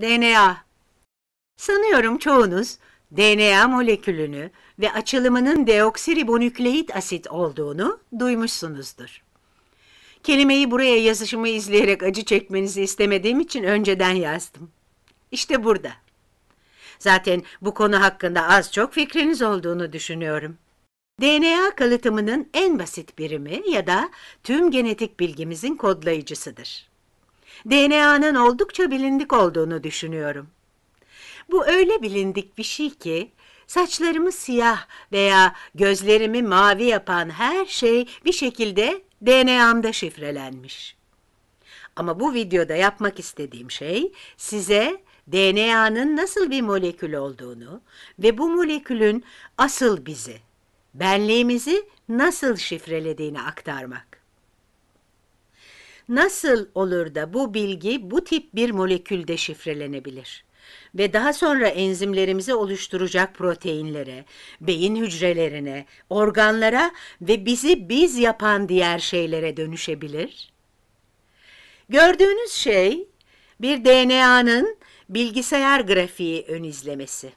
DNA. Sanıyorum çoğunuz DNA molekülünü ve açılımının deoksiribonükleik asit olduğunu duymuşsunuzdur. Kelimeyi buraya yazışımı izleyerek acı çekmenizi istemediğim için önceden yazdım. İşte burada. Zaten bu konu hakkında az çok fikriniz olduğunu düşünüyorum. DNA kalıtımının en basit birimi ya da tüm genetik bilgimizin kodlayıcısıdır. DNA'nın oldukça bilindik olduğunu düşünüyorum. Bu öyle bilindik bir şey ki, saçlarımı siyah veya gözlerimi mavi yapan her şey bir şekilde DNA'mda şifrelenmiş. Ama bu videoda yapmak istediğim şey size DNA'nın nasıl bir molekül olduğunu ve bu molekülün asıl bizi, benliğimizi nasıl şifrelediğini aktarmak. Nasıl olur da bu bilgi bu tip bir molekülde şifrelenebilir? Ve daha sonra enzimlerimizi oluşturacak proteinlere, beyin hücrelerine, organlara ve bizi biz yapan diğer şeylere dönüşebilir? Gördüğünüz şey bir DNA'nın bilgisayar grafiği ön izlemesi.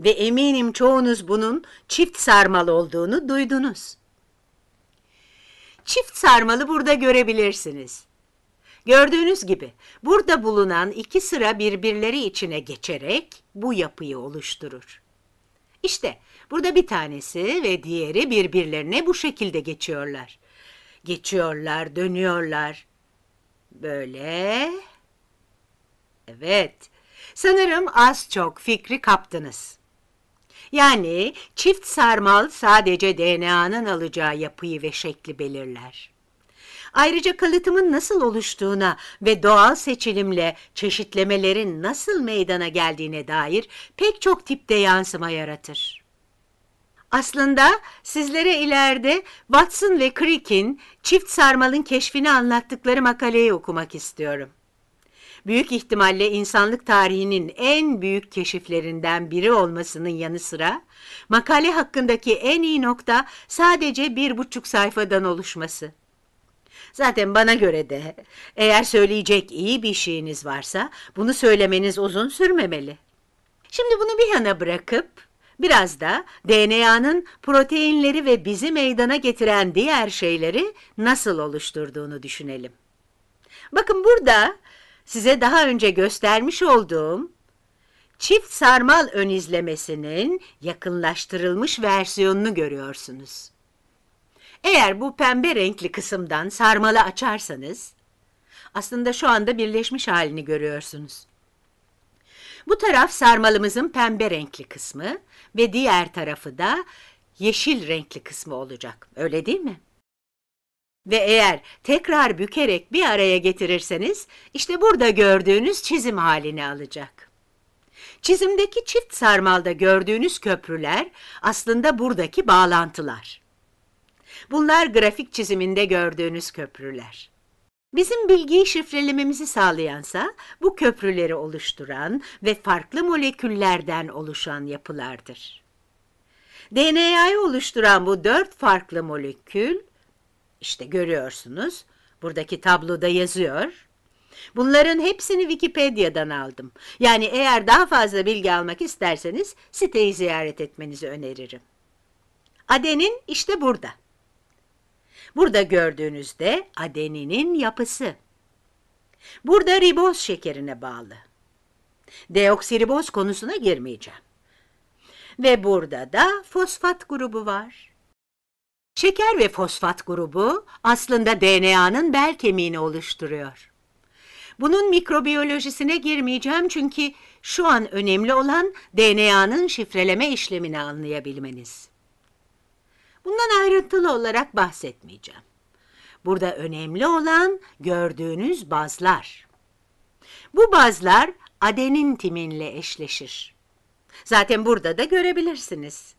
Ve eminim çoğunuz bunun çift sarmal olduğunu duydunuz çift sarmalı burada görebilirsiniz. Gördüğünüz gibi burada bulunan iki sıra birbirleri içine geçerek bu yapıyı oluşturur. İşte burada bir tanesi ve diğeri birbirlerine bu şekilde geçiyorlar. Geçiyorlar, dönüyorlar. Böyle. Evet. Sanırım az çok fikri kaptınız. Yani çift sarmal sadece DNA'nın alacağı yapıyı ve şekli belirler. Ayrıca kalıtımın nasıl oluştuğuna ve doğal seçilimle çeşitlemelerin nasıl meydana geldiğine dair pek çok tipte yansıma yaratır. Aslında sizlere ileride Watson ve Crick'in çift sarmalın keşfini anlattıkları makaleyi okumak istiyorum büyük ihtimalle insanlık tarihinin en büyük keşiflerinden biri olmasının yanı sıra, makale hakkındaki en iyi nokta sadece bir buçuk sayfadan oluşması. Zaten bana göre de eğer söyleyecek iyi bir şeyiniz varsa bunu söylemeniz uzun sürmemeli. Şimdi bunu bir yana bırakıp biraz da DNA'nın proteinleri ve bizi meydana getiren diğer şeyleri nasıl oluşturduğunu düşünelim. Bakın burada size daha önce göstermiş olduğum çift sarmal ön izlemesinin yakınlaştırılmış versiyonunu görüyorsunuz. Eğer bu pembe renkli kısımdan sarmalı açarsanız, aslında şu anda birleşmiş halini görüyorsunuz. Bu taraf sarmalımızın pembe renkli kısmı ve diğer tarafı da yeşil renkli kısmı olacak, öyle değil mi? Ve eğer tekrar bükerek bir araya getirirseniz işte burada gördüğünüz çizim halini alacak. Çizimdeki çift sarmalda gördüğünüz köprüler aslında buradaki bağlantılar. Bunlar grafik çiziminde gördüğünüz köprüler. Bizim bilgiyi şifrelememizi sağlayansa bu köprüleri oluşturan ve farklı moleküllerden oluşan yapılardır. DNA'yı oluşturan bu dört farklı molekül işte görüyorsunuz. Buradaki tabloda yazıyor. Bunların hepsini Wikipedia'dan aldım. Yani eğer daha fazla bilgi almak isterseniz siteyi ziyaret etmenizi öneririm. Adenin işte burada. Burada gördüğünüzde adeninin yapısı. Burada riboz şekerine bağlı. Deoksiriboz konusuna girmeyeceğim. Ve burada da fosfat grubu var. Şeker ve fosfat grubu aslında DNA'nın bel kemiğini oluşturuyor. Bunun mikrobiyolojisine girmeyeceğim çünkü şu an önemli olan DNA'nın şifreleme işlemini anlayabilmeniz. Bundan ayrıntılı olarak bahsetmeyeceğim. Burada önemli olan gördüğünüz bazlar. Bu bazlar adenin timinle eşleşir. Zaten burada da görebilirsiniz.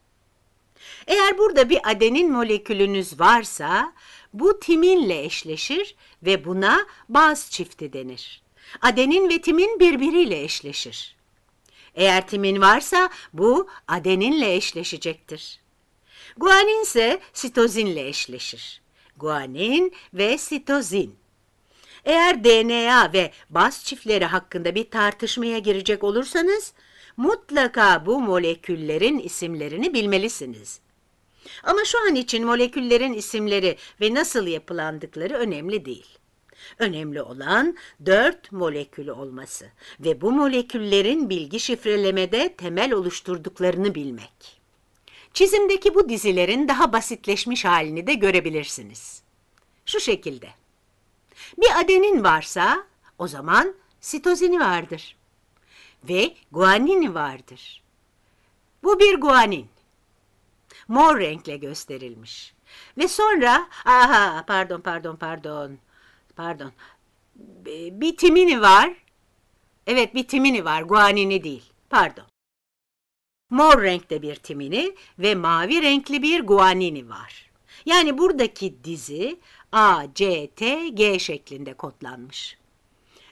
Eğer burada bir adenin molekülünüz varsa bu timinle eşleşir ve buna baz çifti denir. Adenin ve timin birbiriyle eşleşir. Eğer timin varsa bu adeninle eşleşecektir. Guanin ise sitozinle eşleşir. Guanin ve sitozin. Eğer DNA ve baz çiftleri hakkında bir tartışmaya girecek olursanız mutlaka bu moleküllerin isimlerini bilmelisiniz. Ama şu an için moleküllerin isimleri ve nasıl yapılandıkları önemli değil. Önemli olan dört molekül olması ve bu moleküllerin bilgi şifrelemede temel oluşturduklarını bilmek. Çizimdeki bu dizilerin daha basitleşmiş halini de görebilirsiniz. Şu şekilde. Bir adenin varsa o zaman sitozini vardır ve guanini vardır. Bu bir guanin. Mor renkle gösterilmiş. Ve sonra, aha pardon pardon pardon, pardon, bir timini var. Evet bir timini var, guanini değil, pardon. Mor renkte bir timini ve mavi renkli bir guanini var. Yani buradaki dizi A, C, T, G şeklinde kodlanmış.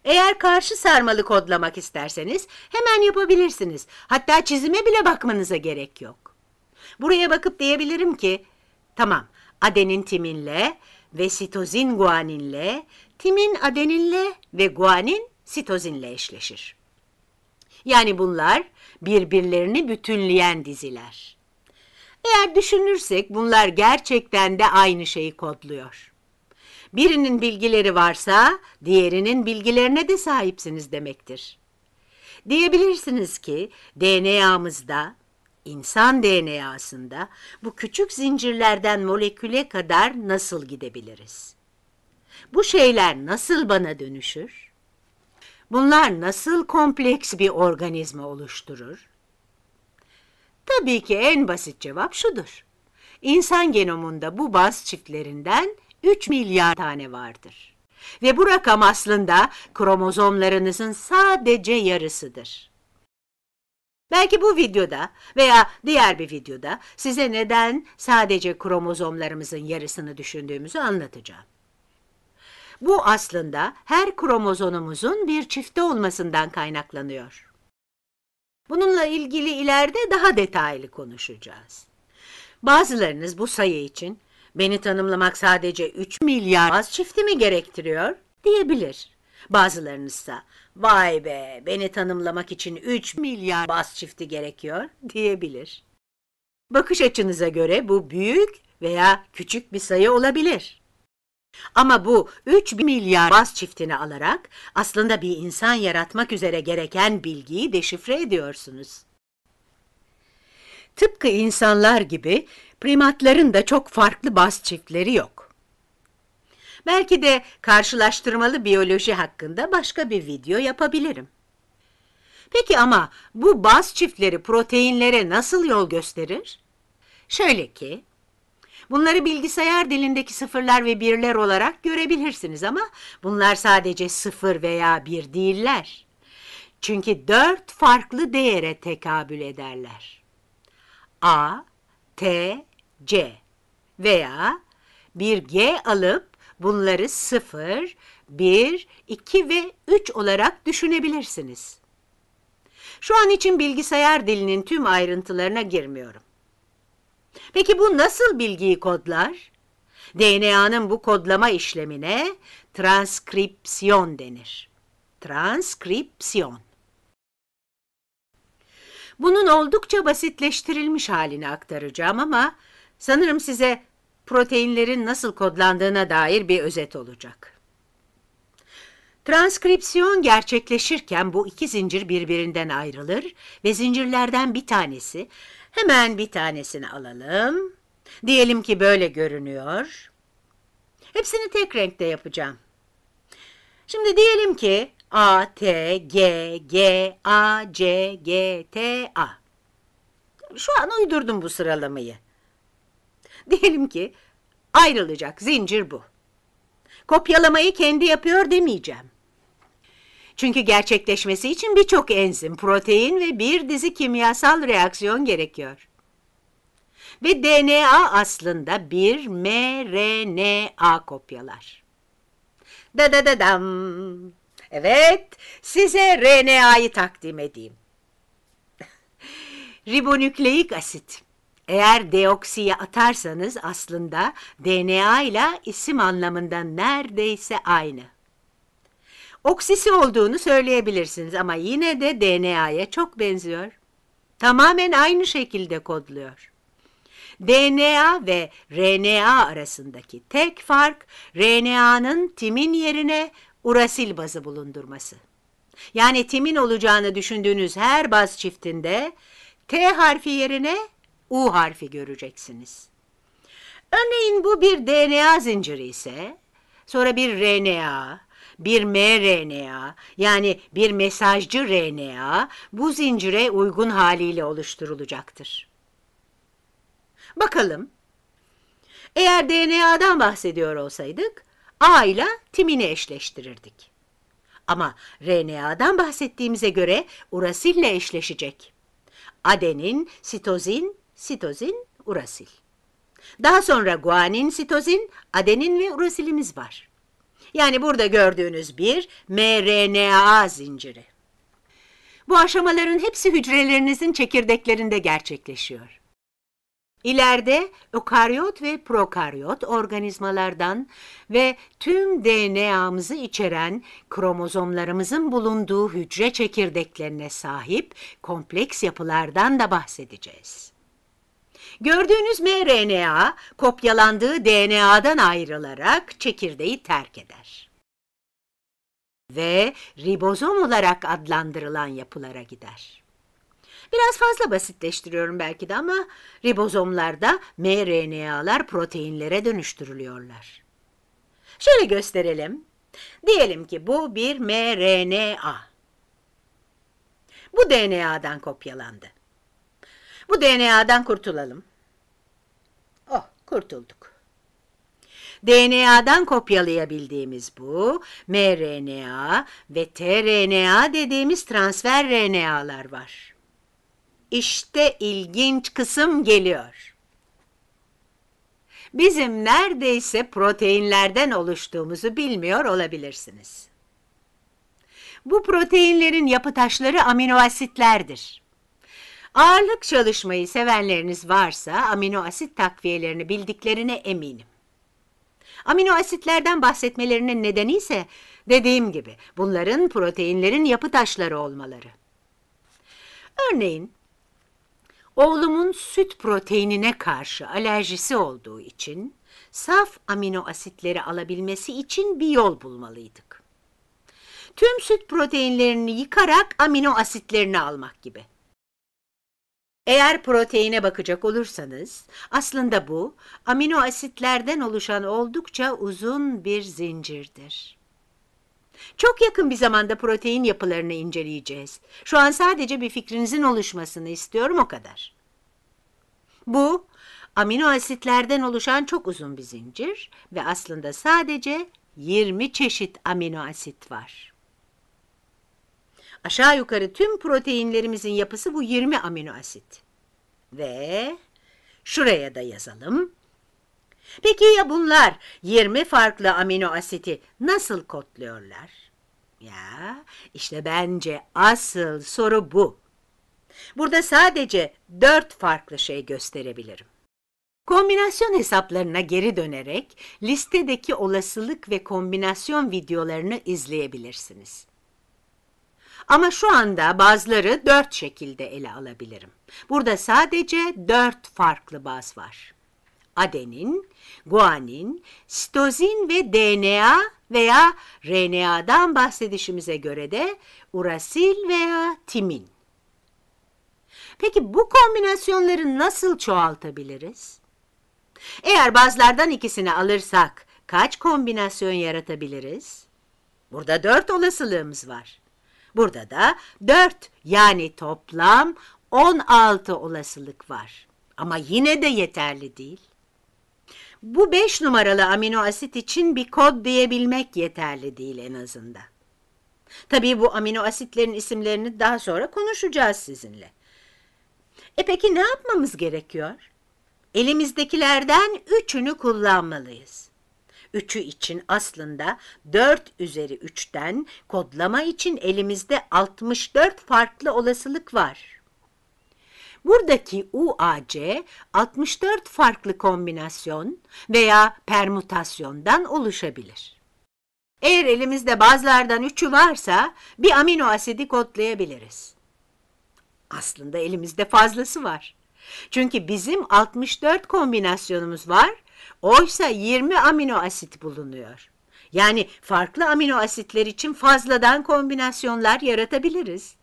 Eğer karşı sarmalı kodlamak isterseniz hemen yapabilirsiniz. Hatta çizime bile bakmanıza gerek yok. Buraya bakıp diyebilirim ki, tamam adenin timinle ve sitozin guaninle, timin adeninle ve guanin sitozinle eşleşir. Yani bunlar birbirlerini bütünleyen diziler. Eğer düşünürsek bunlar gerçekten de aynı şeyi kodluyor. Birinin bilgileri varsa diğerinin bilgilerine de sahipsiniz demektir. Diyebilirsiniz ki DNA'mızda, insan DNA'sında bu küçük zincirlerden moleküle kadar nasıl gidebiliriz? Bu şeyler nasıl bana dönüşür? Bunlar nasıl kompleks bir organizma oluşturur? Tabii ki en basit cevap şudur. İnsan genomunda bu baz çiftlerinden 3 milyar tane vardır. Ve bu rakam aslında kromozomlarınızın sadece yarısıdır. Belki bu videoda veya diğer bir videoda size neden sadece kromozomlarımızın yarısını düşündüğümüzü anlatacağım. Bu aslında her kromozomumuzun bir çifte olmasından kaynaklanıyor. Bununla ilgili ileride daha detaylı konuşacağız. Bazılarınız bu sayı için Beni tanımlamak sadece 3 milyar az çifti mi gerektiriyor diyebilir. Bazılarınızsa vay be beni tanımlamak için 3 milyar bas çifti gerekiyor diyebilir. Bakış açınıza göre bu büyük veya küçük bir sayı olabilir. Ama bu 3 milyar bas çiftini alarak aslında bir insan yaratmak üzere gereken bilgiyi deşifre ediyorsunuz. Tıpkı insanlar gibi primatların da çok farklı baz çiftleri yok. Belki de karşılaştırmalı biyoloji hakkında başka bir video yapabilirim. Peki ama bu baz çiftleri proteinlere nasıl yol gösterir? Şöyle ki, bunları bilgisayar dilindeki sıfırlar ve birler olarak görebilirsiniz ama bunlar sadece sıfır veya bir değiller. Çünkü dört farklı değere tekabül ederler. A, T, C veya bir G alıp bunları 0, 1, 2 ve 3 olarak düşünebilirsiniz. Şu an için bilgisayar dilinin tüm ayrıntılarına girmiyorum. Peki bu nasıl bilgiyi kodlar? DNA'nın bu kodlama işlemine transkripsiyon denir. Transkripsiyon. Bunun oldukça basitleştirilmiş halini aktaracağım ama Sanırım size proteinlerin nasıl kodlandığına dair bir özet olacak. Transkripsiyon gerçekleşirken bu iki zincir birbirinden ayrılır ve zincirlerden bir tanesi, hemen bir tanesini alalım. Diyelim ki böyle görünüyor. Hepsini tek renkte yapacağım. Şimdi diyelim ki A, T, G, G, A, C, G, T, A. Şu an uydurdum bu sıralamayı. Diyelim ki ayrılacak zincir bu. Kopyalamayı kendi yapıyor demeyeceğim. Çünkü gerçekleşmesi için birçok enzim, protein ve bir dizi kimyasal reaksiyon gerekiyor. Ve DNA aslında bir mRNA kopyalar. Da da da dam. Evet, size RNA'yı takdim edeyim. Ribonükleik asit eğer deoksiyi atarsanız aslında DNA ile isim anlamında neredeyse aynı. Oksisi olduğunu söyleyebilirsiniz ama yine de DNA'ya çok benziyor. Tamamen aynı şekilde kodluyor. DNA ve RNA arasındaki tek fark RNA'nın timin yerine urasil bazı bulundurması. Yani timin olacağını düşündüğünüz her baz çiftinde T harfi yerine U harfi göreceksiniz. Örneğin bu bir DNA zinciri ise sonra bir RNA, bir mRNA yani bir mesajcı RNA bu zincire uygun haliyle oluşturulacaktır. Bakalım. Eğer DNA'dan bahsediyor olsaydık A ile timini eşleştirirdik. Ama RNA'dan bahsettiğimize göre urasille eşleşecek. Adenin, sitozin sitozin, urasil. Daha sonra guanin, sitozin, adenin ve urasilimiz var. Yani burada gördüğünüz bir mRNA zinciri. Bu aşamaların hepsi hücrelerinizin çekirdeklerinde gerçekleşiyor. İleride ökaryot ve prokaryot organizmalardan ve tüm DNA'mızı içeren kromozomlarımızın bulunduğu hücre çekirdeklerine sahip kompleks yapılardan da bahsedeceğiz. Gördüğünüz mRNA kopyalandığı DNA'dan ayrılarak çekirdeği terk eder. Ve ribozom olarak adlandırılan yapılara gider. Biraz fazla basitleştiriyorum belki de ama ribozomlarda mRNA'lar proteinlere dönüştürülüyorlar. Şöyle gösterelim. Diyelim ki bu bir mRNA. Bu DNA'dan kopyalandı. Bu DNA'dan kurtulalım kurtulduk. DNA'dan kopyalayabildiğimiz bu, mRNA ve tRNA dediğimiz transfer RNA'lar var. İşte ilginç kısım geliyor. Bizim neredeyse proteinlerden oluştuğumuzu bilmiyor olabilirsiniz. Bu proteinlerin yapı taşları asitlerdir. Ağırlık çalışmayı sevenleriniz varsa amino asit takviyelerini bildiklerine eminim. Amino asitlerden bahsetmelerinin nedeni ise dediğim gibi bunların proteinlerin yapı taşları olmaları. Örneğin oğlumun süt proteinine karşı alerjisi olduğu için saf amino asitleri alabilmesi için bir yol bulmalıydık. Tüm süt proteinlerini yıkarak amino asitlerini almak gibi. Eğer proteine bakacak olursanız aslında bu amino asitlerden oluşan oldukça uzun bir zincirdir. Çok yakın bir zamanda protein yapılarını inceleyeceğiz. Şu an sadece bir fikrinizin oluşmasını istiyorum o kadar. Bu amino asitlerden oluşan çok uzun bir zincir ve aslında sadece 20 çeşit amino asit var. Aşağı yukarı tüm proteinlerimizin yapısı bu 20 amino asit. Ve şuraya da yazalım. Peki ya bunlar 20 farklı amino asiti nasıl kodluyorlar? Ya işte bence asıl soru bu. Burada sadece 4 farklı şey gösterebilirim. Kombinasyon hesaplarına geri dönerek listedeki olasılık ve kombinasyon videolarını izleyebilirsiniz. Ama şu anda bazları dört şekilde ele alabilirim. Burada sadece dört farklı baz var. Adenin, guanin, sitozin ve DNA veya RNA'dan bahsedişimize göre de urasil veya timin. Peki bu kombinasyonları nasıl çoğaltabiliriz? Eğer bazlardan ikisini alırsak kaç kombinasyon yaratabiliriz? Burada dört olasılığımız var. Burada da 4 yani toplam 16 olasılık var. Ama yine de yeterli değil. Bu 5 numaralı amino asit için bir kod diyebilmek yeterli değil en azından. Tabii bu amino asitlerin isimlerini daha sonra konuşacağız sizinle. E peki ne yapmamız gerekiyor? Elimizdekilerden üçünü kullanmalıyız. 3'ü için aslında 4 üzeri 3'ten kodlama için elimizde 64 farklı olasılık var. Buradaki UAC 64 farklı kombinasyon veya permütasyondan oluşabilir. Eğer elimizde bazılardan üçü varsa bir amino asidi kodlayabiliriz. Aslında elimizde fazlası var. Çünkü bizim 64 kombinasyonumuz var Oysa 20 amino asit bulunuyor. Yani farklı amino asitler için fazladan kombinasyonlar yaratabiliriz.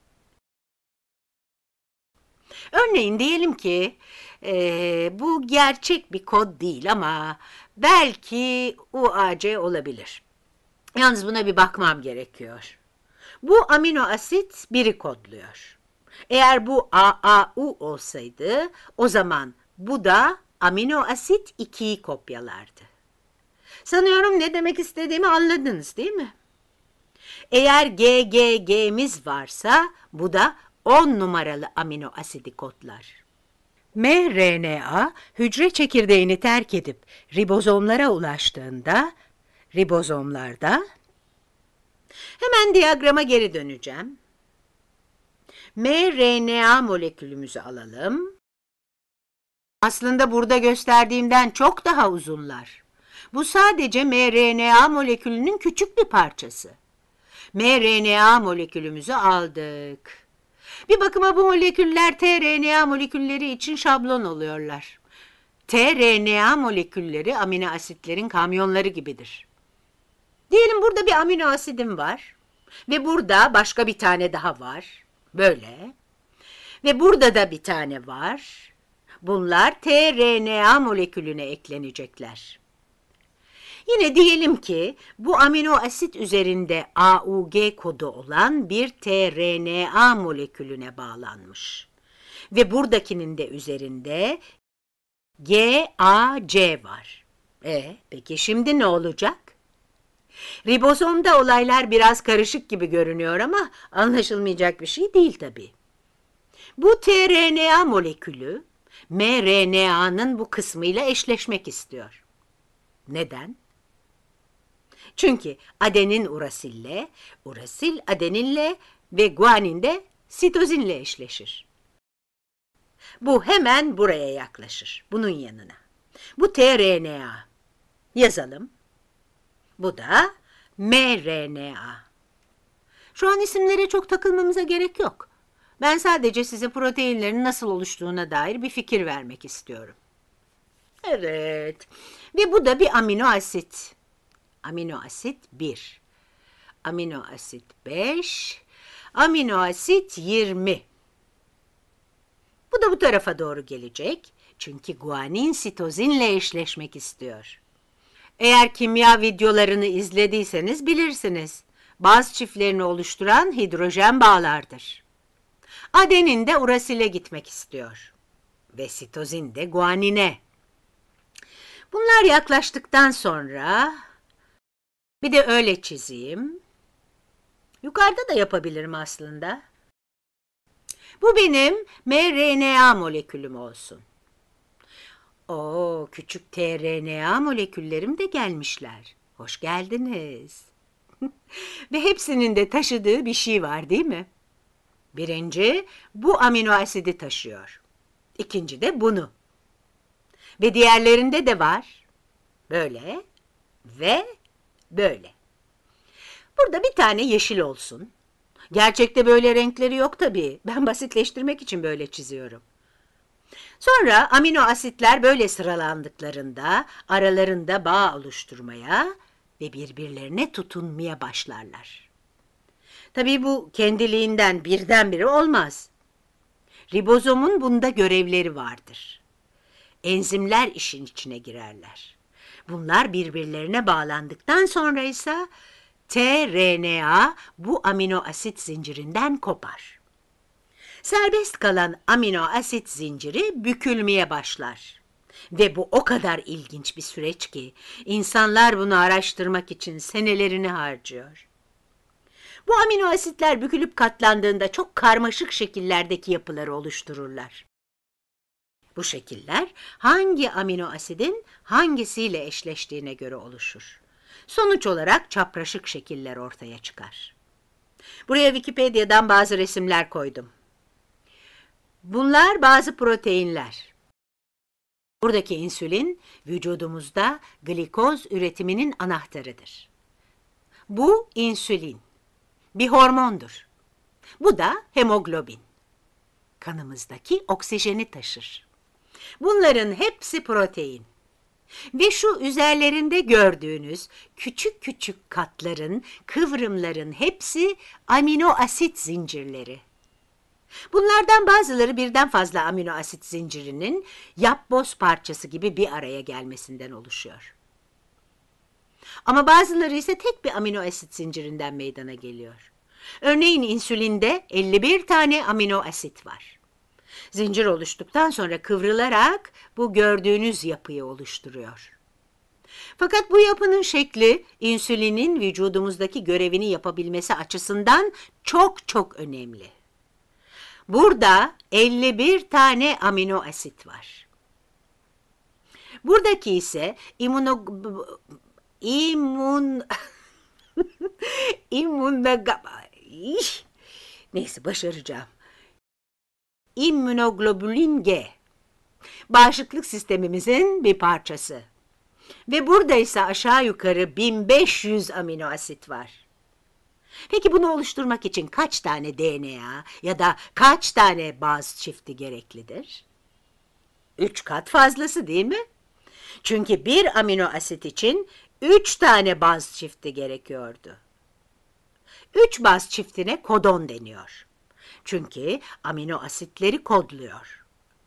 Örneğin diyelim ki e, bu gerçek bir kod değil ama belki UAC olabilir. Yalnız buna bir bakmam gerekiyor. Bu amino asit biri kodluyor. Eğer bu AAU olsaydı o zaman bu da amino asit 2'yi kopyalardı. Sanıyorum ne demek istediğimi anladınız değil mi? Eğer GGG'miz varsa bu da 10 numaralı amino asidi kodlar. mRNA hücre çekirdeğini terk edip ribozomlara ulaştığında ribozomlarda hemen diyagrama geri döneceğim. mRNA molekülümüzü alalım aslında burada gösterdiğimden çok daha uzunlar. Bu sadece mRNA molekülünün küçük bir parçası. mRNA molekülümüzü aldık. Bir bakıma bu moleküller tRNA molekülleri için şablon oluyorlar. tRNA molekülleri amino asitlerin kamyonları gibidir. Diyelim burada bir amino asidim var ve burada başka bir tane daha var. Böyle. Ve burada da bir tane var Bunlar tRNA molekülüne eklenecekler. Yine diyelim ki bu amino asit üzerinde AUG kodu olan bir tRNA molekülüne bağlanmış. Ve buradakinin de üzerinde GAC var. E peki şimdi ne olacak? Ribozomda olaylar biraz karışık gibi görünüyor ama anlaşılmayacak bir şey değil tabii. Bu tRNA molekülü mRNA'nın bu kısmıyla eşleşmek istiyor. Neden? Çünkü adenin urasille, urasil adeninle ve guanin de sitozinle eşleşir. Bu hemen buraya yaklaşır, bunun yanına. Bu tRNA. Yazalım. Bu da mRNA. Şu an isimlere çok takılmamıza gerek yok. Ben sadece size proteinlerin nasıl oluştuğuna dair bir fikir vermek istiyorum. Evet. Ve bu da bir amino asit. Amino asit 1. Amino asit 5. Amino asit 20. Bu da bu tarafa doğru gelecek. Çünkü guanin sitozinle eşleşmek istiyor. Eğer kimya videolarını izlediyseniz bilirsiniz. Baz çiftlerini oluşturan hidrojen bağlardır. Adenin de urasile gitmek istiyor. Ve sitozin de guanine. Bunlar yaklaştıktan sonra bir de öyle çizeyim. Yukarıda da yapabilirim aslında. Bu benim mRNA molekülüm olsun. Oo, küçük tRNA moleküllerim de gelmişler. Hoş geldiniz. Ve hepsinin de taşıdığı bir şey var değil mi? Birinci, bu amino asidi taşıyor. İkinci de bunu. Ve diğerlerinde de var. Böyle ve böyle. Burada bir tane yeşil olsun. Gerçekte böyle renkleri yok tabii. Ben basitleştirmek için böyle çiziyorum. Sonra amino asitler böyle sıralandıklarında aralarında bağ oluşturmaya ve birbirlerine tutunmaya başlarlar. Tabii bu kendiliğinden birdenbire olmaz. Ribozomun bunda görevleri vardır. Enzimler işin içine girerler. Bunlar birbirlerine bağlandıktan sonra ise tRNA bu amino asit zincirinden kopar. Serbest kalan amino asit zinciri bükülmeye başlar. Ve bu o kadar ilginç bir süreç ki insanlar bunu araştırmak için senelerini harcıyor. Bu amino asitler bükülüp katlandığında çok karmaşık şekillerdeki yapıları oluştururlar. Bu şekiller hangi amino asidin hangisiyle eşleştiğine göre oluşur. Sonuç olarak çapraşık şekiller ortaya çıkar. Buraya Wikipedia'dan bazı resimler koydum. Bunlar bazı proteinler. Buradaki insülin vücudumuzda glikoz üretiminin anahtarıdır. Bu insülin bir hormondur. Bu da hemoglobin. Kanımızdaki oksijeni taşır. Bunların hepsi protein. Ve şu üzerlerinde gördüğünüz küçük küçük katların, kıvrımların hepsi amino asit zincirleri. Bunlardan bazıları birden fazla amino asit zincirinin yapboz parçası gibi bir araya gelmesinden oluşuyor. Ama bazıları ise tek bir amino asit zincirinden meydana geliyor. Örneğin insülinde 51 tane amino asit var. Zincir oluştuktan sonra kıvrılarak bu gördüğünüz yapıyı oluşturuyor. Fakat bu yapının şekli insülinin vücudumuzdaki görevini yapabilmesi açısından çok çok önemli. Burada 51 tane amino asit var. Buradaki ise imuno... İmmun... İmmunogaba... İş. Neyse başaracağım. İmmünoglobulin G. Bağışıklık sistemimizin bir parçası. Ve burada ise aşağı yukarı 1500 amino asit var. Peki bunu oluşturmak için kaç tane DNA ya da kaç tane baz çifti gereklidir? Üç kat fazlası değil mi? Çünkü bir amino asit için üç tane baz çifti gerekiyordu. Üç baz çiftine kodon deniyor. Çünkü amino asitleri kodluyor.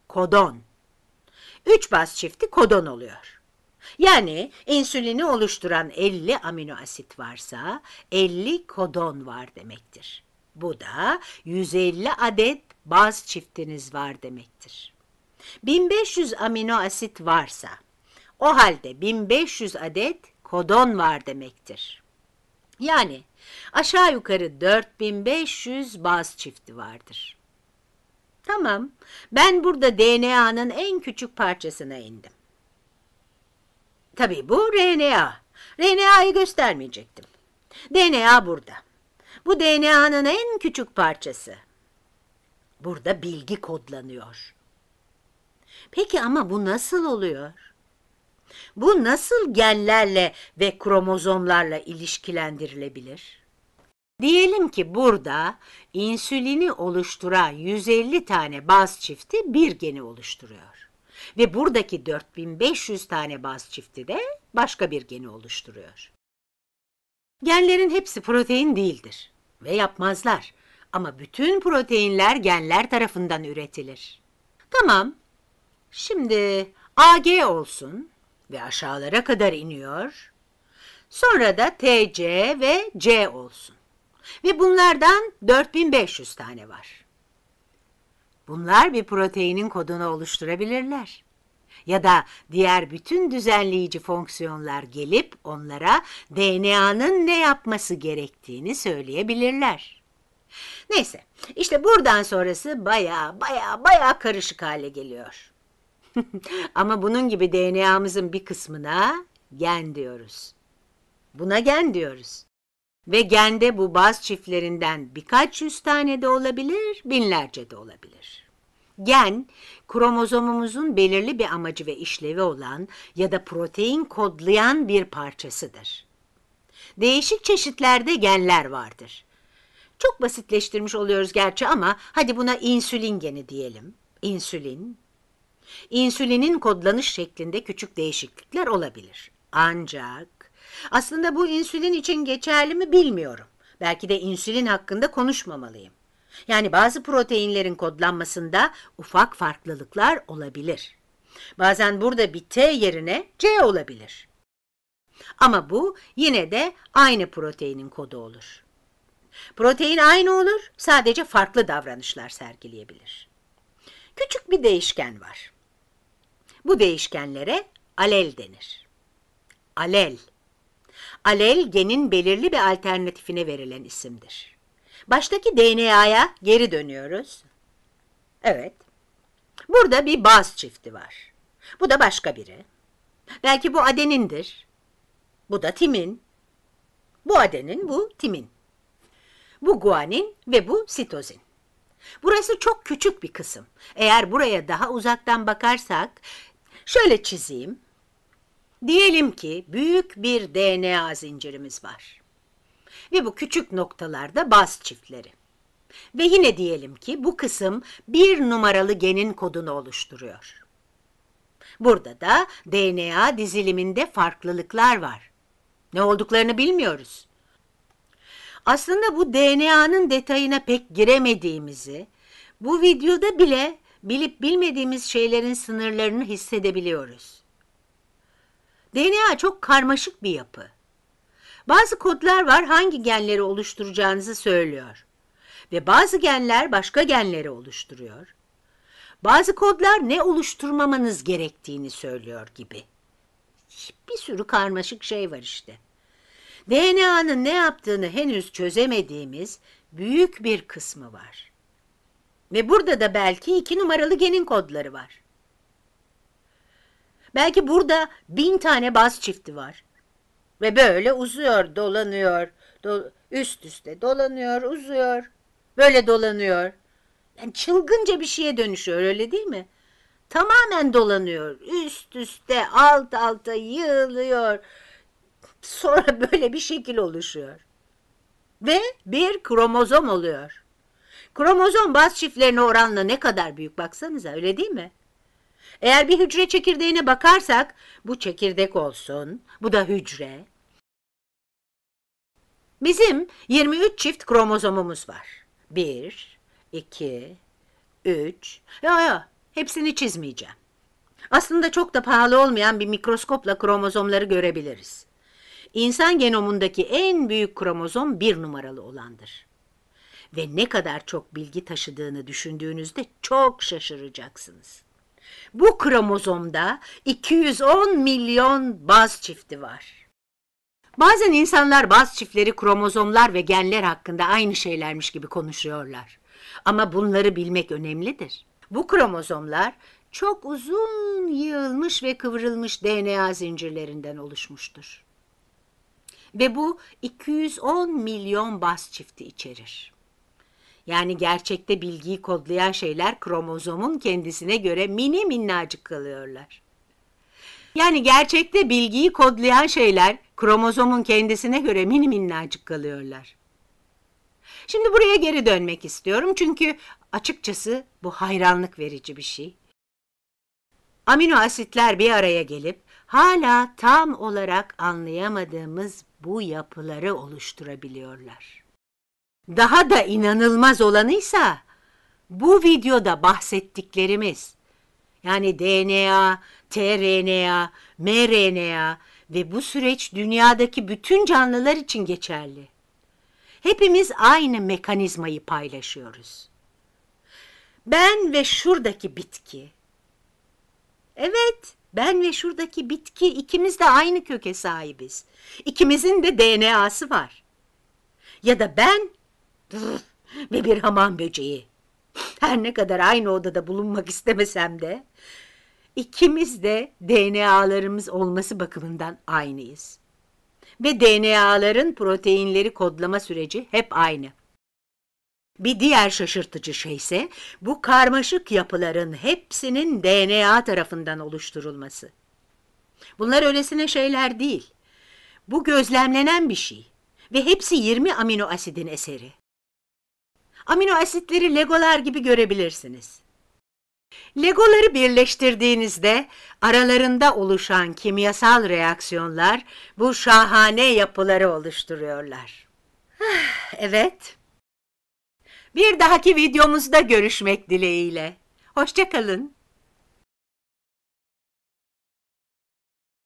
Kodon. Üç baz çifti kodon oluyor. Yani insülini oluşturan 50 amino asit varsa 50 kodon var demektir. Bu da 150 adet baz çiftiniz var demektir. 1500 amino asit varsa o halde 1500 adet kodon var demektir. Yani aşağı yukarı 4500 baz çifti vardır. Tamam, ben burada DNA'nın en küçük parçasına indim. Tabii bu RNA. RNA'yı göstermeyecektim. DNA burada. Bu DNA'nın en küçük parçası. Burada bilgi kodlanıyor. Peki ama bu nasıl oluyor? Bu nasıl genlerle ve kromozomlarla ilişkilendirilebilir? Diyelim ki burada insülini oluşturan 150 tane baz çifti bir geni oluşturuyor. Ve buradaki 4500 tane baz çifti de başka bir geni oluşturuyor. Genlerin hepsi protein değildir ve yapmazlar. Ama bütün proteinler genler tarafından üretilir. Tamam, şimdi AG olsun, ve aşağılara kadar iniyor. Sonra da TC ve C olsun. Ve bunlardan 4500 tane var. Bunlar bir proteinin kodunu oluşturabilirler. Ya da diğer bütün düzenleyici fonksiyonlar gelip onlara DNA'nın ne yapması gerektiğini söyleyebilirler. Neyse, işte buradan sonrası baya baya baya karışık hale geliyor. Ama bunun gibi DNA'mızın bir kısmına gen diyoruz. Buna gen diyoruz. Ve gende bu baz çiftlerinden birkaç yüz tane de olabilir, binlerce de olabilir. Gen, kromozomumuzun belirli bir amacı ve işlevi olan ya da protein kodlayan bir parçasıdır. Değişik çeşitlerde genler vardır. Çok basitleştirmiş oluyoruz gerçi ama hadi buna insülin geni diyelim. İnsülin, İnsülinin kodlanış şeklinde küçük değişiklikler olabilir. Ancak aslında bu insülin için geçerli mi bilmiyorum. Belki de insülin hakkında konuşmamalıyım. Yani bazı proteinlerin kodlanmasında ufak farklılıklar olabilir. Bazen burada bir T yerine C olabilir. Ama bu yine de aynı proteinin kodu olur. Protein aynı olur, sadece farklı davranışlar sergileyebilir küçük bir değişken var. Bu değişkenlere alel denir. Alel. Alel genin belirli bir alternatifine verilen isimdir. Baştaki DNA'ya geri dönüyoruz. Evet. Burada bir baz çifti var. Bu da başka biri. Belki bu adenindir. Bu da timin. Bu adenin, bu timin. Bu guanin ve bu sitozin. Burası çok küçük bir kısım. Eğer buraya daha uzaktan bakarsak, şöyle çizeyim. Diyelim ki büyük bir DNA zincirimiz var. Ve bu küçük noktalarda baz çiftleri. Ve yine diyelim ki bu kısım bir numaralı genin kodunu oluşturuyor. Burada da DNA diziliminde farklılıklar var. Ne olduklarını bilmiyoruz. Aslında bu DNA'nın detayına pek giremediğimizi, bu videoda bile bilip bilmediğimiz şeylerin sınırlarını hissedebiliyoruz. DNA çok karmaşık bir yapı. Bazı kodlar var hangi genleri oluşturacağınızı söylüyor. Ve bazı genler başka genleri oluşturuyor. Bazı kodlar ne oluşturmamanız gerektiğini söylüyor gibi. Bir sürü karmaşık şey var işte. DNA'nın ne yaptığını henüz çözemediğimiz büyük bir kısmı var. Ve burada da belki iki numaralı genin kodları var. Belki burada bin tane baz çifti var. Ve böyle uzuyor, dolanıyor, do üst üste dolanıyor, uzuyor, böyle dolanıyor. Yani çılgınca bir şeye dönüşüyor öyle değil mi? Tamamen dolanıyor, üst üste, alt alta yığılıyor, Sonra böyle bir şekil oluşuyor. Ve bir kromozom oluyor. Kromozom baz çiftlerine oranla ne kadar büyük baksanıza öyle değil mi? Eğer bir hücre çekirdeğine bakarsak bu çekirdek olsun, bu da hücre. Bizim 23 çift kromozomumuz var. 1, 2, 3, ya ya hepsini çizmeyeceğim. Aslında çok da pahalı olmayan bir mikroskopla kromozomları görebiliriz insan genomundaki en büyük kromozom bir numaralı olandır. Ve ne kadar çok bilgi taşıdığını düşündüğünüzde çok şaşıracaksınız. Bu kromozomda 210 milyon baz çifti var. Bazen insanlar baz çiftleri, kromozomlar ve genler hakkında aynı şeylermiş gibi konuşuyorlar. Ama bunları bilmek önemlidir. Bu kromozomlar çok uzun yığılmış ve kıvrılmış DNA zincirlerinden oluşmuştur ve bu 210 milyon baz çifti içerir. Yani gerçekte bilgiyi kodlayan şeyler kromozomun kendisine göre mini minnacık kalıyorlar. Yani gerçekte bilgiyi kodlayan şeyler kromozomun kendisine göre mini minnacık kalıyorlar. Şimdi buraya geri dönmek istiyorum çünkü açıkçası bu hayranlık verici bir şey. Amino asitler bir araya gelip hala tam olarak anlayamadığımız bu yapıları oluşturabiliyorlar. Daha da inanılmaz olanıysa bu videoda bahsettiklerimiz yani DNA, tRNA, mRNA ve bu süreç dünyadaki bütün canlılar için geçerli. Hepimiz aynı mekanizmayı paylaşıyoruz. Ben ve şuradaki bitki. Evet, ben ve şuradaki bitki ikimiz de aynı köke sahibiz. İkimizin de DNA'sı var. Ya da ben ve bir hamam böceği. Her ne kadar aynı odada bulunmak istemesem de ikimiz de DNA'larımız olması bakımından aynıyız. Ve DNA'ların proteinleri kodlama süreci hep aynı. Bir diğer şaşırtıcı şey ise bu karmaşık yapıların hepsinin DNA tarafından oluşturulması. Bunlar öylesine şeyler değil. Bu gözlemlenen bir şey ve hepsi 20 amino asidin eseri. Amino asitleri legolar gibi görebilirsiniz. Legoları birleştirdiğinizde aralarında oluşan kimyasal reaksiyonlar bu şahane yapıları oluşturuyorlar. Ah, evet. Bir dahaki videomuzda görüşmek dileğiyle. Hoşçakalın.